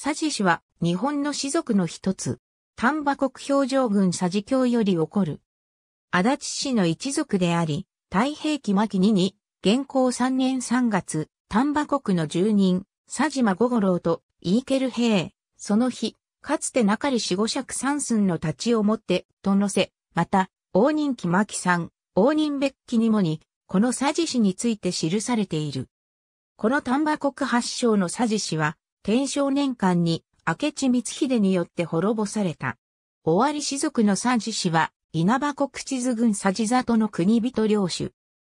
佐治氏は日本の士族の一つ、丹波国表情軍佐治教より起こる。足立氏の一族であり、太平記末期2に、現行3年3月、丹波国の住人、佐島五五郎と、イーケル兵、その日、かつて中里四五尺三寸の立ちをもって、とのせ、また、応仁木末期ん、応仁別記にもに、この佐治氏について記されている。この丹波国発祥の佐治氏は、天正年間に明智光秀によって滅ぼされた。尾張士族の三子氏は、稲葉国地図郡佐治里の国人領主。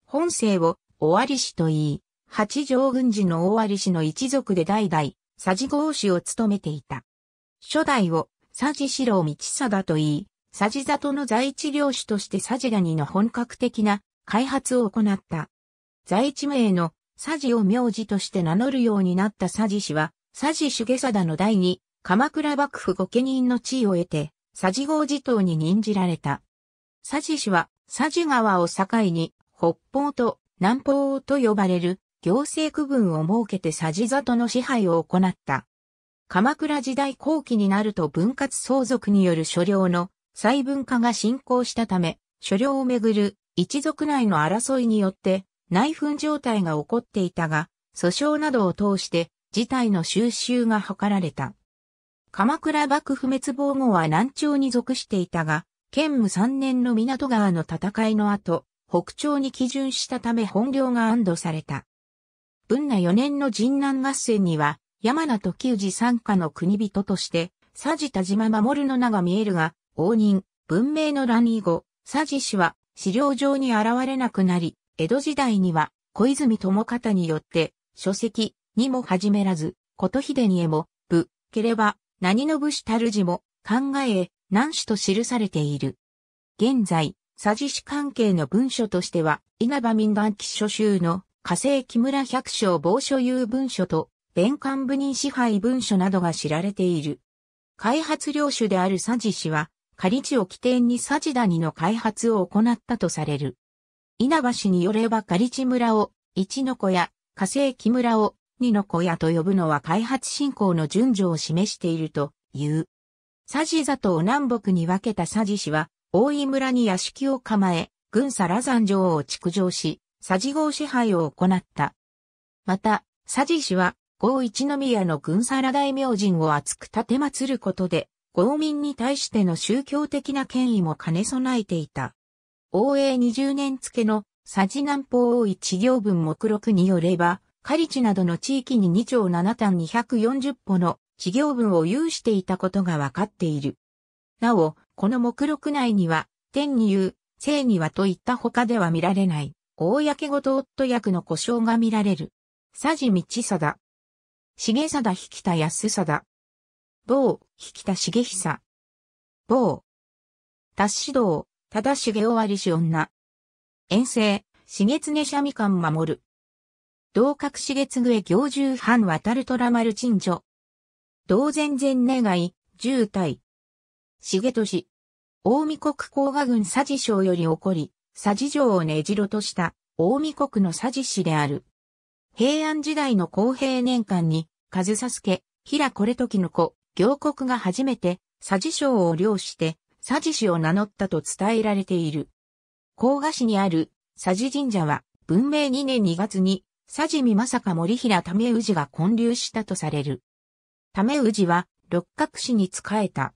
本姓を尾張氏と言い、八条軍事の尾張氏の一族で代々、佐治郷氏を務めていた。初代を佐治四郎道貞と言い、佐治里の在地領主として佐治谷の本格的な開発を行った。在地名の佐治を名字として名乗るようになった佐治氏は、佐治重貞の第二、鎌倉幕府御家人の地位を得て、佐治郷地頭に任じられた。佐治氏は、佐治川を境に、北方と南方と呼ばれる行政区分を設けて佐治里の支配を行った。鎌倉時代後期になると分割相続による所領の細分化が進行したため、所領をめぐる一族内の争いによって内紛状態が起こっていたが、訴訟などを通して事態の収拾が図られた。鎌倉幕府滅亡後は南朝に属していたが、建武3年の港川の戦いの後、北朝に基準したため本領が安堵された。文那4年の神南合戦には、山名時氏参加の国人として、佐治田島守の名が見えるが、応仁、文明の乱以後、佐治氏は資料上に現れなくなり、江戸時代には小泉友方によって書籍、にも始めらず、こと秀にえも、ぶ、ければ、何の武士たるじも、考え、何種と記されている。現在、佐治市関係の文書としては、稲葉民団記書集の、火星木村百姓防所有文書と、弁官部人支配文書などが知られている。開発領主である佐治氏は、仮地を起点に佐治谷の開発を行ったとされる。稲葉氏によれば仮地村を、一の子や、火星木村を、二の小屋と呼ぶのは開発進行の順序を示しているという。佐治里を南北に分けた佐治氏は、大井村に屋敷を構え、軍佐羅山城を築城し、佐治号支配を行った。また、佐治氏は、郷一宮の軍佐羅大明神を厚く立て祀ることで、豪民に対しての宗教的な権威も兼ね備えていた。応永20年付の佐治南方を一行文目録によれば、カリチなどの地域に2丁7単240歩の事業分を有していたことが分かっている。なお、この目録内には、天に言う、生にはといった他では見られない、公ごと夫役の故障が見られる。佐治道貞。重貞引田安貞。某、引田重久。某。達志導、忠重終わりし女。遠征、重常三官守る。同格茂月行十藩渡る虎丸鎮所。同前前願い、十体。重俊。大見国甲賀郡佐治省より起こり、佐治城を根城とした大見国の佐治市である。平安時代の公平年間に、和佐助、平これ時の子、行国が初めて佐治省を領して、佐治氏を名乗ったと伝えられている。甲賀市にある佐治神社は、文明2年2月に佐治見正か森平為氏が建立したとされる。為氏は六角氏に仕えた。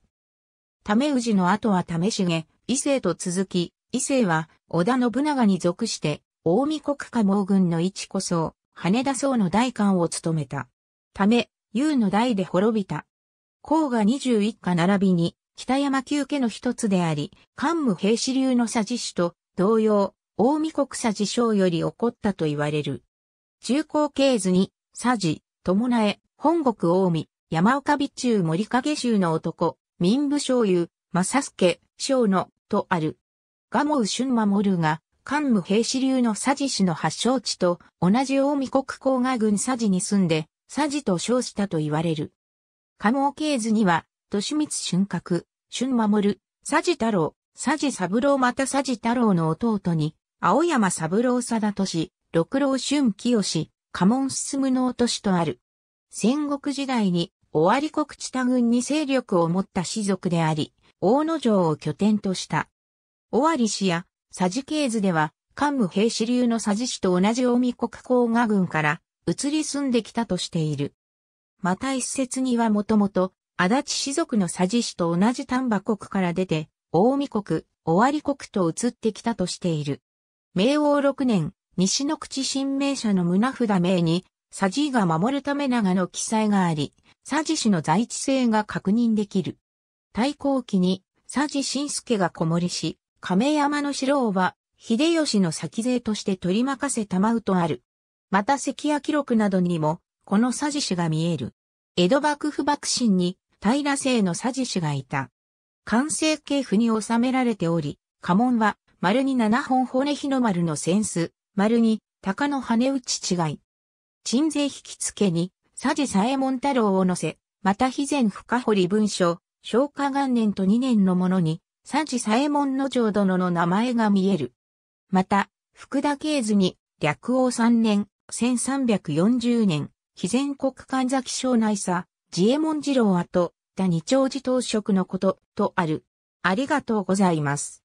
為氏の後は為重、伊勢と続き、伊勢は織田信長に属して、大見国家盲軍の一こそ、羽田僧の代官を務めた。ため、優の代で滅びた。甲賀二十一家並びに、北山旧家の一つであり、関武平氏流の佐治氏と同様、大見国佐治省より起こったと言われる。中高系図に、佐治、友苗、本国大見、山岡備中森影衆の男、民部醤油、正助、小野、とある。賀茂俊守が、関武平士流の佐治氏の発祥地と同じ大見国郊外郡佐治に住んで、佐治と称したと言われる。賀茂系図には、利光俊閣、俊守、佐治太郎、佐治三郎また佐治太郎の弟に、青山三郎貞俊、六郎春清、家紋進の落としとある。戦国時代に、尾張国知多軍に勢力を持った士族であり、大野城を拠点とした。尾張氏や、佐治系図では、桓武平氏流の佐治氏と同じ近江国甲賀軍から移り住んできたとしている。また一説にはもともと、足立氏族の佐治氏と同じ丹波国から出て、近江国、尾張国と移ってきたとしている。明王六年、西の口新名社の胸札名に、佐治が守るため長の記載があり、佐治氏の在地性が確認できる。対抗期に、佐治新助が子守し、亀山の城は、秀吉の先勢として取り任せたまうとある。また関屋記録などにも、この佐治氏が見える。江戸幕府幕臣に、平姓の佐治氏がいた。完成系譜に収められており、家紋は、丸に七本骨日の丸の扇子、丸に、鷹の羽打ち違い。鎮税引き付けに、佐治左衛門太郎を乗せ、また肥前深堀文書、昭和元年と2年のものに、佐治左衛門の城殿の名前が見える。また、福田慶図に、略王3年、1340年、肥前国神崎省内佐、自衛門次郎跡、田二丁寺当職のこと、とある。ありがとうございます。